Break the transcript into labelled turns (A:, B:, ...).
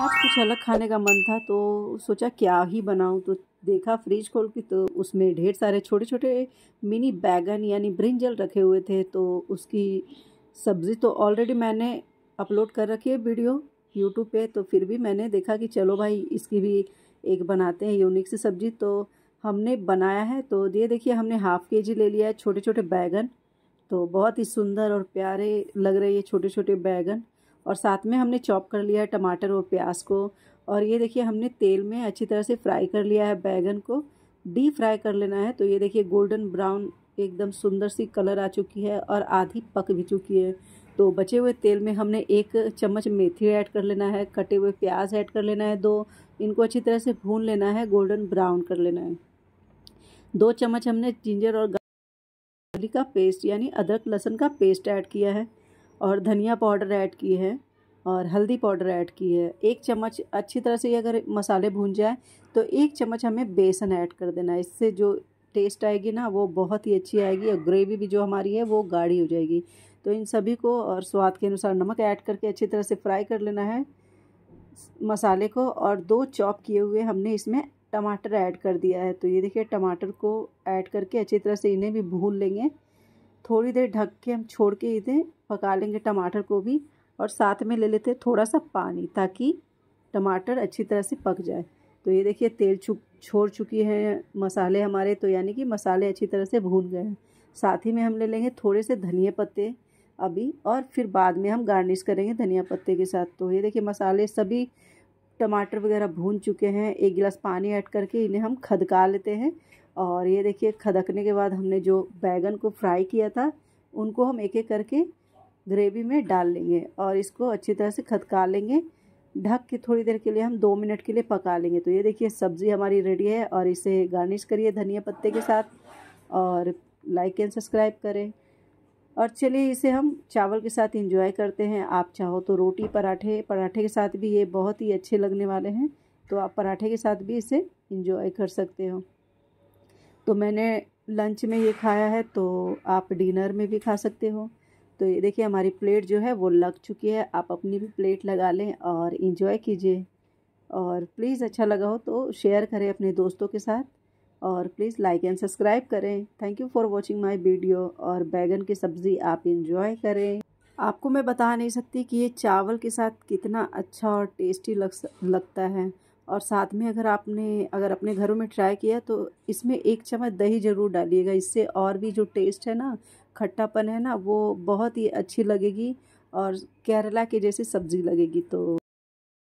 A: आज कुछ अलग खाने का मन था तो सोचा क्या ही बनाऊं तो देखा फ्रिज खोल के तो उसमें ढेर सारे छोटे छोटे मिनी बैगन यानी ब्रिंजल रखे हुए थे तो उसकी सब्ज़ी तो ऑलरेडी मैंने अपलोड कर रखी है वीडियो यूट्यूब पे तो फिर भी मैंने देखा कि चलो भाई इसकी भी एक बनाते हैं यूनिक सी सब्ज़ी तो हमने बनाया है तो ये देखिए हमने हाफ़ के जी ले लिया है छोटे छोटे बैगन तो बहुत ही सुंदर और प्यारे लग रहे ये छोटे छोटे बैगन और साथ में हमने चॉप कर लिया है टमाटर और प्याज को और ये देखिए हमने तेल में अच्छी तरह से फ्राई कर लिया है बैगन को डीप फ्राई कर लेना है तो ये देखिए गोल्डन ब्राउन एकदम सुंदर सी कलर आ चुकी है और आधी पक भी चुकी है तो बचे हुए तेल में हमने एक चम्मच मेथी ऐड कर लेना है कटे हुए प्याज ऐड कर लेना है दो इनको अच्छी तरह से भून लेना है गोल्डन ब्राउन कर लेना है दो चम्मच हमने जिंजर और गार्लिक का पेस्ट यानी अदरक लहसुन का पेस्ट ऐड किया है और धनिया पाउडर ऐड की है और हल्दी पाउडर ऐड की है एक चम्मच अच्छी तरह से ये अगर मसाले भून जाए तो एक चम्मच हमें बेसन ऐड कर देना है इससे जो टेस्ट आएगी ना वो बहुत ही अच्छी आएगी और ग्रेवी भी जो हमारी है वो गाढ़ी हो जाएगी तो इन सभी को और स्वाद के अनुसार नमक ऐड करके अच्छी तरह से फ्राई कर लेना है मसाले को और दो चॉप किए हुए हमने इसमें टमाटर ऐड कर दिया है तो ये देखिए टमाटर को ऐड करके अच्छी तरह से इन्हें भी भून लेंगे थोड़ी देर ढक के हम छोड़ के इसे पका लेंगे टमाटर को भी और साथ में ले लेते थोड़ा सा पानी ताकि टमाटर अच्छी तरह से पक जाए तो ये देखिए तेल छु छोड़ चुकी है मसाले हमारे तो यानी कि मसाले अच्छी तरह से भून गए हैं साथ ही में हम ले लेंगे थोड़े से धनिया पत्ते अभी और फिर बाद में हम गार्निश करेंगे धनिया पत्ते के साथ तो ये देखिए मसाले सभी टमाटर वगैरह भून चुके हैं एक गिलास पानी ऐड करके इन्हें हम खदका लेते हैं और ये देखिए खदकने के बाद हमने जो बैगन को फ्राई किया था उनको हम एक एक करके ग्रेवी में डाल लेंगे और इसको अच्छी तरह से खदका लेंगे ढक के थोड़ी देर के लिए हम दो मिनट के लिए पका लेंगे तो ये देखिए सब्ज़ी हमारी रेडी है और इसे गार्निश करिए धनिया पत्ते के साथ और लाइक एंड सब्सक्राइब करें और चलिए इसे हम चावल के साथ इंजॉय करते हैं आप चाहो तो रोटी पराठे पराठे के साथ भी ये बहुत ही अच्छे लगने वाले हैं तो आप पराठे के साथ भी इसे इंजॉय कर सकते हो तो मैंने लंच में ये खाया है तो आप डिनर में भी खा सकते हो तो ये देखिए हमारी प्लेट जो है वो लग चुकी है आप अपनी भी प्लेट लगा लें और इन्जॉय कीजिए और प्लीज़ अच्छा लगा हो तो शेयर करें अपने दोस्तों के साथ और प्लीज़ लाइक एंड सब्सक्राइब करें thank you for watching my video और बैगन की सब्ज़ी आप इन्जॉय करें आपको मैं बता नहीं सकती कि ये चावल के साथ कितना अच्छा और टेस्टी लग लगता है और साथ में अगर आपने अगर अपने घरों में ट्राई किया तो इसमें एक चम्मच दही ज़रूर डालिएगा इससे और भी जो टेस्ट है ना खट्टापन है ना वो बहुत ही अच्छी लगेगी और केरला के जैसी सब्ज़ी लगेगी तो